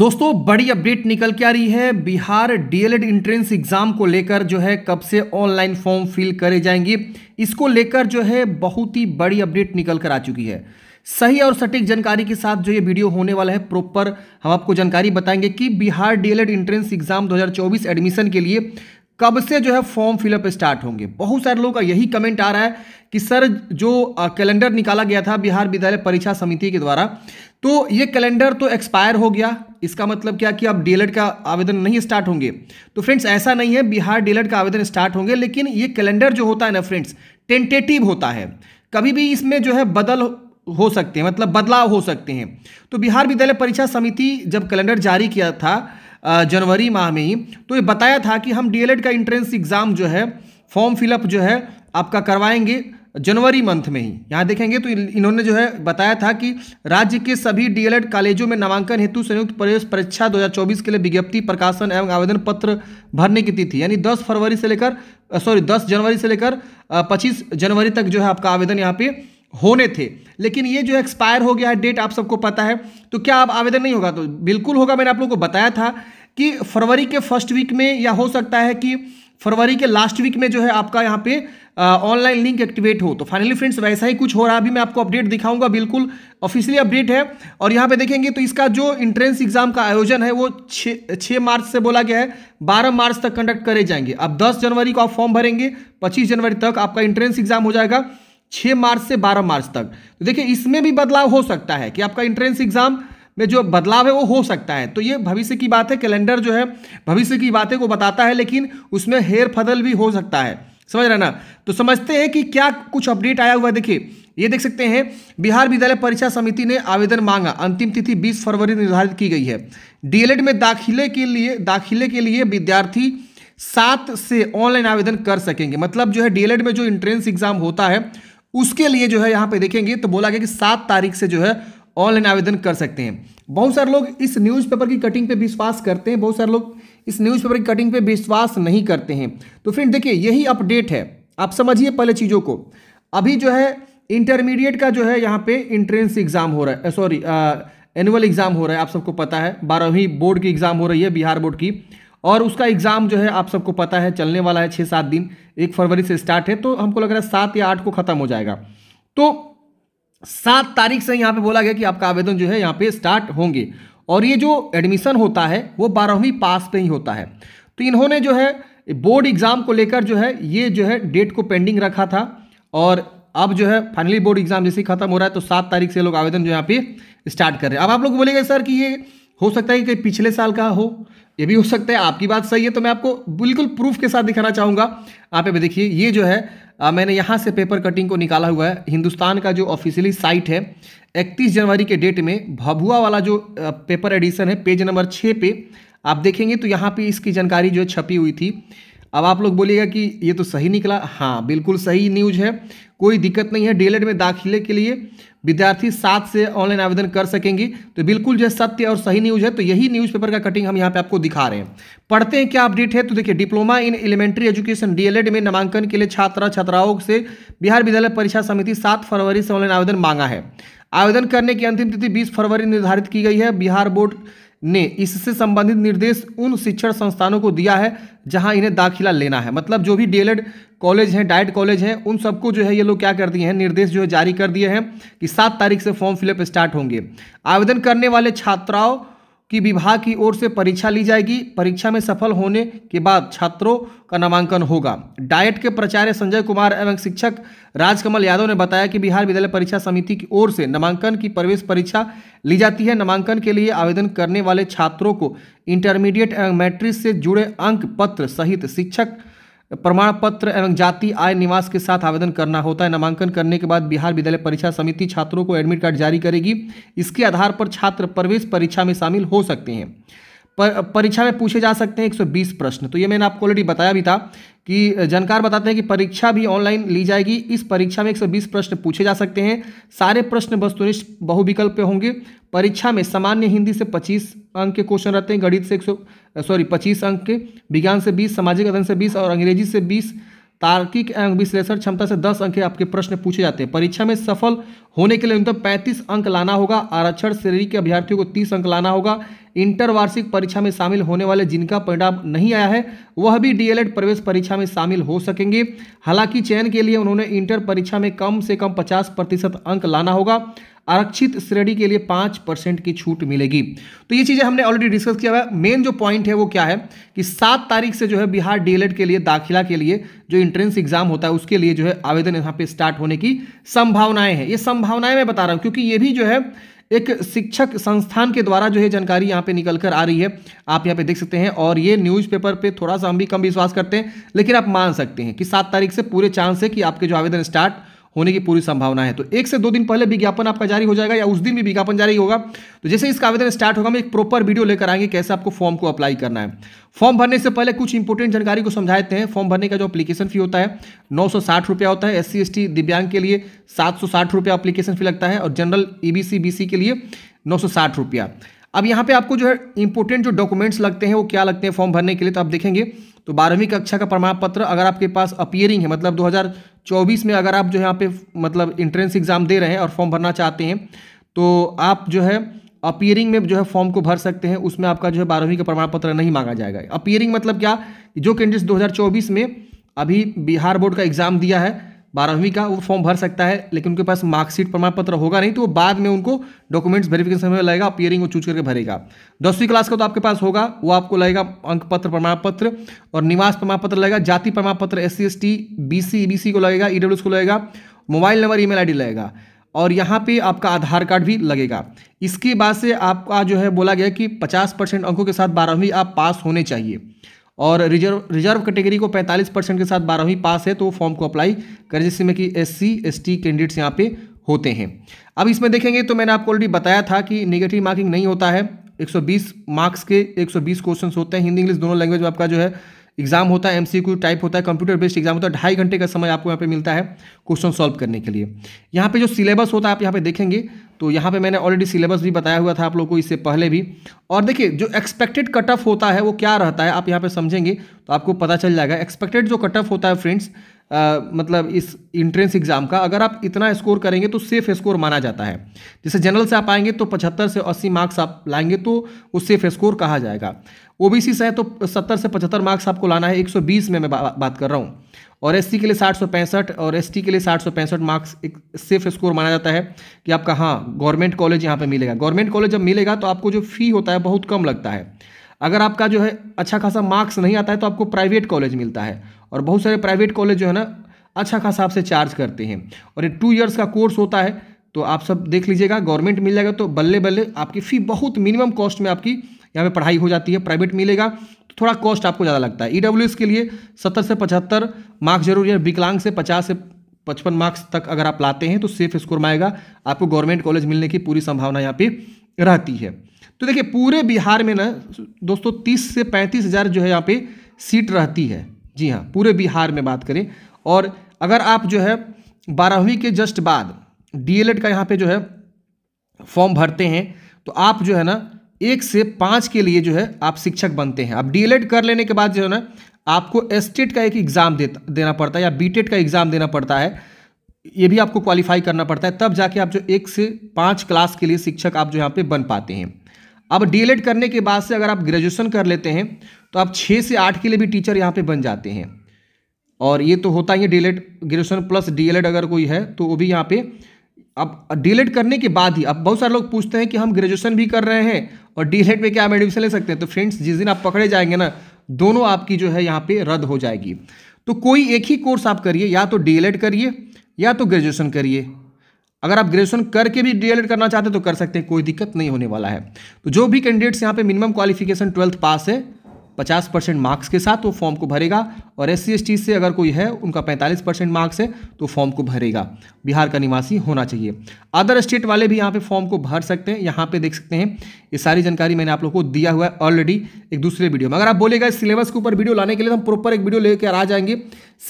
दोस्तों बड़ी अपडेट निकल के आ रही है बिहार डीएलएड एंट्रेंस एग्जाम को लेकर जो है कब से ऑनलाइन फॉर्म फिल करे जाएंगे इसको लेकर जो है बहुत ही बड़ी अपडेट निकल कर आ चुकी है सही और सटीक जानकारी के साथ जो ये वीडियो होने वाला है प्रॉपर हम आपको जानकारी बताएंगे कि Bihar DElEd entrance exam 2024 admission के लिए कब से जो है फॉर्म फिलअप स्टार्ट होंगे बहुत सारे लोगों का यही कमेंट आ रहा है कि सर जो कैलेंडर निकाला गया था बिहार विद्यालय परीक्षा समिति के द्वारा तो ये कैलेंडर तो एक्सपायर हो गया इसका मतलब क्या कि अब डीएलएड e का आवेदन नहीं स्टार्ट होंगे तो फ्रेंड्स ऐसा नहीं है बिहार डीएलएड e का आवेदन स्टार्ट होंगे लेकिन ये कैलेंडर जो होता है ना फ्रेंड्स टेंटेटिव होता है कभी भी इसमें जो है बदल हो सकते हैं मतलब बदलाव हो सकते हैं तो बिहार विद्यालय परीक्षा समिति जब कैलेंडर जारी किया था जनवरी माह में ही तो ये बताया था कि हम डीएलएड का इंट्रेंस एग्ज़ाम जो है फॉर्म फिलअप जो है आपका करवाएंगे जनवरी मंथ में ही यहाँ देखेंगे तो इन्होंने जो है बताया था कि राज्य के सभी डीएलएड कॉलेजों में नामांकन हेतु संयुक्त प्रवेश परीक्षा 2024 के लिए विज्ञप्ति प्रकाशन एवं आवेदन पत्र भरने की तिथि यानी 10 फरवरी से लेकर सॉरी 10 जनवरी से लेकर 25 जनवरी तक जो है आपका आवेदन यहाँ पे होने थे लेकिन ये जो एक्सपायर हो गया है डेट आप सबको पता है तो क्या आप आवेदन नहीं होगा तो बिल्कुल होगा मैंने आप लोगों को बताया था कि फरवरी के फर्स्ट वीक में या हो सकता है कि फरवरी के लास्ट वीक में जो है आपका यहाँ पे ऑनलाइन लिंक एक्टिवेट हो तो फाइनली फ्रेंड्स वैसा ही कुछ हो रहा है अभी मैं आपको अपडेट दिखाऊंगा बिल्कुल ऑफिशियली अपडेट है और यहाँ पे देखेंगे तो इसका जो इंट्रेंस एग्जाम का आयोजन है वो छः मार्च से बोला गया है बारह मार्च तक कंडक्ट करे जाएंगे अब दस जनवरी को आप फॉर्म भरेंगे पच्चीस जनवरी तक आपका इंट्रेंस एग्जाम हो जाएगा छः मार्च से बारह मार्च तक तो देखिए इसमें भी बदलाव हो सकता है कि आपका इंट्रेंस एग्जाम में जो बदलाव है वो हो सकता है तो ये भविष्य की बात है कैलेंडर जो है भविष्य की बातें को बताता है लेकिन उसमें हेर फदल भी हो सकता है समझ रहे ना तो समझते हैं कि क्या कुछ अपडेट आया हुआ है देखिए ये देख सकते हैं बिहार विद्यालय परीक्षा समिति ने आवेदन मांगा अंतिम तिथि 20 फरवरी निर्धारित की गई है डीएलएड में दाखिले के लिए दाखिले के लिए विद्यार्थी सात से ऑनलाइन आवेदन कर सकेंगे मतलब जो है डीएलएड में जो इंट्रेंस एग्जाम होता है उसके लिए जो है यहां पे देखेंगे तो बोला गया कि सात तारीख से जो है ऑनलाइन आवेदन कर सकते हैं बहुत सारे लोग इस न्यूज़पेपर की कटिंग पे विश्वास करते हैं बहुत सारे लोग इस न्यूज़पेपर की कटिंग पे विश्वास नहीं करते हैं तो फ्रेंड देखिए यही अपडेट है आप समझिए पहले चीज़ों को अभी जो है इंटरमीडिएट का जो है यहाँ पे इंट्रेंस एग्ज़ाम हो रहा है सॉरी एनुअल एग्ज़ाम हो रहा है आप सबको पता है बारहवीं बोर्ड की एग्ज़ाम हो रही है बिहार बोर्ड की और उसका एग्ज़ाम जो है आप सबको पता है चलने वाला है छः सात दिन एक फरवरी से स्टार्ट है तो हमको लग रहा है सात या आठ को ख़त्म हो जाएगा तो सात तारीख से यहाँ पे बोला गया कि आपका आवेदन जो है यहाँ पे स्टार्ट होंगे और ये जो एडमिशन होता है वो बारहवीं पास पे ही होता है तो इन्होंने जो है बोर्ड एग्ज़ाम को लेकर जो है ये जो है डेट को पेंडिंग रखा था और अब जो है फाइनली बोर्ड एग्ज़ाम जैसे खत्म हो रहा है तो सात तारीख से लोग आवेदन जो यहाँ पे स्टार्ट कर रहे हैं अब आप लोग बोलेंगे सर कि ये हो सकता है कि पिछले साल का हो ये भी हो सकता है आपकी बात सही है तो मैं आपको बिल्कुल प्रूफ के साथ दिखाना चाहूँगा आप ये देखिए ये जो है आ, मैंने यहाँ से पेपर कटिंग को निकाला हुआ है हिंदुस्तान का जो ऑफिशियली साइट है 31 जनवरी के डेट में भभुआ वाला जो पेपर एडिशन है पेज नंबर छः पे आप देखेंगे तो यहाँ पे इसकी जानकारी जो है छपी हुई थी अब आप लोग बोलिएगा कि ये तो सही निकला हाँ बिल्कुल सही न्यूज है कोई दिक्कत नहीं है डीएलएड में दाखिले के लिए विद्यार्थी सात से ऑनलाइन आवेदन कर सकेंगे तो बिल्कुल जो सत्य और सही न्यूज है तो यही न्यूज़पेपर का कटिंग हम यहाँ पे आपको दिखा रहे हैं पढ़ते हैं क्या अपडेट है तो देखिए diploma in elementary education DElEd में नामांकन के लिए छात्रा छात्राओं से बिहार विद्यालय परीक्षा समिति सात फरवरी से ऑनलाइन आवेदन मांगा है आवेदन करने की अंतिम तिथि बीस फरवरी निर्धारित की गई है बिहार बोर्ड ने इससे संबंधित निर्देश उन शिक्षण संस्थानों को दिया है जहां इन्हें दाखिला लेना है मतलब जो भी डीएलएड कॉलेज हैं डाइट कॉलेज हैं उन सबको जो है ये लोग क्या कर दिए हैं निर्देश जो है जारी कर दिए हैं कि सात तारीख से फॉर्म फिलअप स्टार्ट होंगे आवेदन करने वाले छात्राओं की विभाग की ओर से परीक्षा ली जाएगी परीक्षा में सफल होने के बाद छात्रों का नामांकन होगा डायट के प्राचार्य संजय कुमार एवं शिक्षक राजकमल यादव ने बताया कि बिहार विद्यालय परीक्षा समिति की ओर से नामांकन की प्रवेश परीक्षा ली जाती है नामांकन के लिए आवेदन करने वाले छात्रों को इंटरमीडिएट एवं मैट्रिक से जुड़े अंक पत्र सहित शिक्षक प्रमाण पत्र एवं जाति आय निवास के साथ आवेदन करना होता है नामांकन करने के बाद बिहार विद्यालय परीक्षा समिति छात्रों को एडमिट कार्ड जारी करेगी इसके आधार पर छात्र प्रवेश परीक्षा में शामिल हो सकते हैं परीक्षा में पूछे जा सकते हैं 120 प्रश्न तो ये मैंने आपको ऑलरेडी बताया भी था कि जानकार बताते हैं कि परीक्षा भी ऑनलाइन ली जाएगी इस परीक्षा में 120 प्रश्न पूछे जा सकते हैं सारे प्रश्न वस्तुनिष्ठ बहुविकल्प होंगे परीक्षा में सामान्य हिंदी से 25 अंक के क्वेश्चन रहते हैं गणित से 100 सॉरी 25 अंक के विज्ञान से 20 सामाजिक अध्ययन से 20 और अंग्रेजी से 20 तार्किक एवं विश्लेषण क्षमता से 10 अंक आपके प्रश्न पूछे जाते हैं परीक्षा में सफल होने के लिए न्यूनतम पैंतीस अंक लाना होगा आरक्षण श्रेणी के अभ्यर्थियों को तीस अंक लाना होगा इंटर वार्षिक परीक्षा में शामिल होने वाले जिनका परिणाम नहीं आया है वह भी डीएलएड प्रवेश परीक्षा में शामिल हो सकेंगे हालांकि चयन के लिए उन्होंने इंटर परीक्षा में कम से कम पचास प्रतिशत अंक लाना होगा आरक्षित श्रेणी के लिए पाँच परसेंट की छूट मिलेगी तो ये चीज़ें हमने ऑलरेडी डिस्कस किया हुआ है मेन जो पॉइंट है वो क्या है कि सात तारीख से जो है बिहार डीएलएड e के लिए दाखिला के लिए जो इंट्रेंस एग्जाम होता है उसके लिए जो है आवेदन यहाँ पे स्टार्ट होने की संभावनाएं हैं ये संभावनाएं मैं बता रहा हूँ क्योंकि ये भी जो है एक शिक्षक संस्थान के द्वारा जो है जानकारी यहाँ पे निकल कर आ रही है आप यहाँ पे देख सकते हैं और ये न्यूज़पेपर पे थोड़ा सा हम भी कम विश्वास करते हैं लेकिन आप मान सकते हैं कि सात तारीख से पूरे चांस है कि आपके जो आवेदन स्टार्ट होने की पूरी संभावना है तो एक से दो दिन पहले विज्ञापन आपका जारी हो जाएगा या उस दिन भी विज्ञापन जारी होगा तो जैसे इसका आवेदन स्टार्ट होगा हम एक प्रॉपर वीडियो लेकर आएंगे कैसे आपको फॉर्म को अप्लाई करना है फॉर्म भरने से पहले कुछ इंपोर्टेंट जानकारी को समझाते हैं फॉर्म भरने का जो अपलीकेशन फी होता है नौ रुपया होता है एस सी दिव्यांग के लिए सात रुपया अपलीकेशन फी लगता है और जनरल ई बी के लिए नौ रुपया अब यहाँ पे आपको जो है इंपोर्टेंट जो डॉक्यूमेंट्स लगते हैं वो क्या लगते हैं फॉर्म भरने के लिए तो आप देखेंगे तो बारहवीं कक्षा का प्रमाण पत्र अगर आपके पास अपियरिंग है मतलब चौबीस में अगर आप जो यहाँ पे मतलब इंट्रेंस एग्ज़ाम दे रहे हैं और फॉर्म भरना चाहते हैं तो आप जो है अपियरिंग में जो है फॉर्म को भर सकते हैं उसमें आपका जो है बारहवीं का प्रमाण पत्र नहीं मांगा जाएगा अपियरिंग मतलब क्या जो कैंडिडेट्स दो में अभी बिहार बोर्ड का एग्ज़ाम दिया है बारहवीं का वो फॉर्म भर सकता है लेकिन उनके पास मार्कशीट प्रमाण पत्र होगा नहीं तो वो बाद में उनको डॉक्यूमेंट्स वेरिफिकेशन में लगेगा अपियरिंग वो चूज करके भरेगा दसवीं क्लास का तो आपके पास होगा वो आपको लगेगा अंक पत्र प्रमाण पत्र और निवास प्रमाण पत्र लगेगा जाति प्रमाण पत्र S C S T B C B e C को लगेगा ई डब्ल्यू को लगेगा मोबाइल नंबर आई डी लगेगा और यहाँ पे आपका आधार कार्ड भी लगेगा इसके बाद से आपका जो है बोला गया कि 50 परसेंट अंकों के साथ बारहवीं आप पास होने चाहिए और रिजर्व रिजर्व कैटेगरी को 45 परसेंट के साथ बारहवीं पास है तो फॉर्म को अप्लाई करें जिसमें कि S C S T candidates यहाँ पे होते हैं अब इसमें देखेंगे तो मैंने आपको ऑलरेडी बताया था कि नेगेटिव मार्किंग नहीं होता है 120 मार्क्स के 120 क्वेश्चंस होते हैं हिंदी इंग्लिश दोनों लैंग्वेज में आपका जो है एग्जाम होता है एमसीक्यू टाइप होता है कंप्यूटर बेस्ड एग्जाम होता है ढाई घंटे का समय आपको यहाँ पे मिलता है क्वेश्चन सॉल्व करने के लिए यहाँ पे जो सिलेबस होता है आप यहाँ पे देखेंगे तो यहाँ पे मैंने ऑलरेडी सिलेबस भी बताया हुआ था आप लोग को इससे पहले भी और देखिए जो एक्सपेक्टेड कट ऑफ होता है वो क्या रहता है आप यहाँ पे समझेंगे तो आपको पता चल जाएगा एक्सपेक्टेड जो कट ऑफ होता है फ्रेंड्स मतलब इस इंट्रेंस एग्ज़ाम का अगर आप इतना स्कोर करेंगे तो सेफ स्कोर माना जाता है जैसे जनरल से आप आएंगे तो पचहत्तर से अस्सी मार्क्स आप लाएंगे तो वो सेफ स्कोर कहा जाएगा ओबीसी से है तो सत्तर से पचहत्तर मार्क्स आपको लाना है 120 में मैं बा, बात कर रहा हूँ और एससी के लिए साठ सौ पैंसठ और एसटी के लिए साठ सौ पैंसठ मार्क्स एक सेफ स्कोर माना जाता है कि आपका हाँ गवर्नमेंट कॉलेज यहाँ पर मिलेगा गवर्नमेंट कॉलेज जब मिलेगा तो आपको जो फी होता है बहुत कम लगता है अगर आपका जो है अच्छा खासा मार्क्स नहीं आता है तो आपको प्राइवेट कॉलेज मिलता है और बहुत सारे प्राइवेट कॉलेज जो है ना अच्छा खासा आपसे चार्ज करते हैं और ये टू ईयर्स का कोर्स होता है तो आप सब देख लीजिएगा गवर्नमेंट मिल जाएगा तो बल्ले बल्ले आपकी फ़ी बहुत मिनिमम कॉस्ट में आपकी यहाँ पे पढ़ाई हो जाती है प्राइवेट मिलेगा तो थोड़ा कॉस्ट आपको ज़्यादा लगता है ई e के लिए सत्तर से पचहत्तर मार्क्स जरूरी है विकलांग से पचास से पचपन मार्क्स तक अगर आप लाते हैं तो सेफ स्कोर में आएगा आपको गवर्नमेंट कॉलेज मिलने की पूरी संभावना यहाँ पे रहती है तो देखिए पूरे बिहार में ना दोस्तों तीस से पैंतीस हज़ार जो है यहाँ पे सीट रहती है जी हाँ पूरे बिहार में बात करें और अगर आप जो है बारहवीं के जस्ट बाद डीएलएड का यहाँ पे जो है फॉर्म भरते हैं तो आप जो है ना एक से पाँच के लिए जो है आप शिक्षक बनते हैं आप डी कर लेने के बाद जो है ना आपको एस्टेट का एक एग्ज़ाम दे, देना पड़ता है या बी का एग्ज़ाम देना पड़ता है ये भी आपको क्वालिफाई करना पड़ता है तब जाके आप जो एक से पाँच क्लास के लिए शिक्षक आप जो यहाँ पे बन पाते हैं अब डी करने के बाद से अगर आप ग्रेजुएशन कर लेते हैं तो आप छः से आठ के लिए भी टीचर यहाँ पे बन जाते हैं और ये तो होता ही है डी ग्रेजुएशन प्लस डी अगर कोई है तो वो भी यहाँ पे अब डी करने के बाद ही अब बहुत सारे लोग पूछते हैं कि हम ग्रेजुएशन भी कर रहे हैं और एड में क्या हम एडमिशन ले सकते हैं तो फ्रेंड्स जिस दिन आप पकड़े जाएंगे ना दोनों आपकी जो है यहाँ पे रद्द हो जाएगी तो कोई एक ही कोर्स आप करिए या तो डी करिए या तो ग्रेजुएशन करिए अगर आप ग्रेजुएशन करके भी डी करना चाहते हैं तो कर सकते हैं कोई दिक्कत नहीं होने वाला है तो जो भी कैंडिडेट्स यहाँ पे मिनिमम क्वालिफिकेशन ट्वेल्थ पास है 50 परसेंट मार्क्स के साथ वो फॉर्म को भरेगा और एस सी से अगर कोई है उनका 45 परसेंट मार्क्स है तो फॉर्म को भरेगा बिहार का निवासी होना चाहिए अदर स्टेट वाले भी यहाँ पे फॉर्म को भर सकते हैं यहाँ पे देख सकते हैं ये सारी जानकारी मैंने आप लोगों को दिया हुआ है ऑलरेडी एक दूसरे वीडियो में अगर आप बोलेगा सिलेबस के ऊपर वीडियो लाने के लिए तो हम प्रॉपर एक वीडियो लेकर आ जाएंगे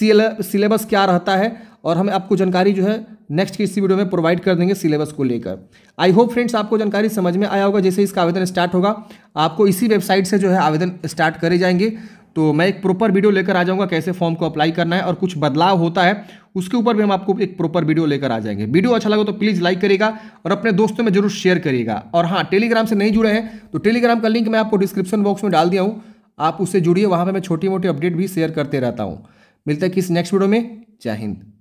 सिलेबस क्या रहता है और हम आपको जानकारी जो है नेक्स्ट किसी इसी वीडियो में प्रोवाइड कर देंगे सिलेबस को लेकर आई होप फ्रेंड्स आपको जानकारी समझ में आया होगा जैसे इसका आवेदन स्टार्ट होगा आपको इसी वेबसाइट से जो है आवेदन स्टार्ट करे जाएंगे तो मैं एक प्रॉपर वीडियो लेकर आ जाऊंगा कैसे फॉर्म को अप्लाई करना है और कुछ बदलाव होता है उसके ऊपर भी हम आपको एक प्रॉपर वीडियो लेकर आ जाएंगे वीडियो अच्छा लगा तो प्लीज़ लाइक करेगा और अपने दोस्तों में जरूर शेयर करिएगा और हाँ टेलीग्राम से नहीं जुड़े हैं तो टेलीग्राम का लिंक मैं आपको डिस्क्रिप्शन बॉक्स में डाल दिया हूँ आप उससे जुड़िए वहाँ पर मैं छोटी मोटी अपडेट भी शेयर करते रहता हूँ मिलता है किस नेक्स्ट वीडियो में जय हिंद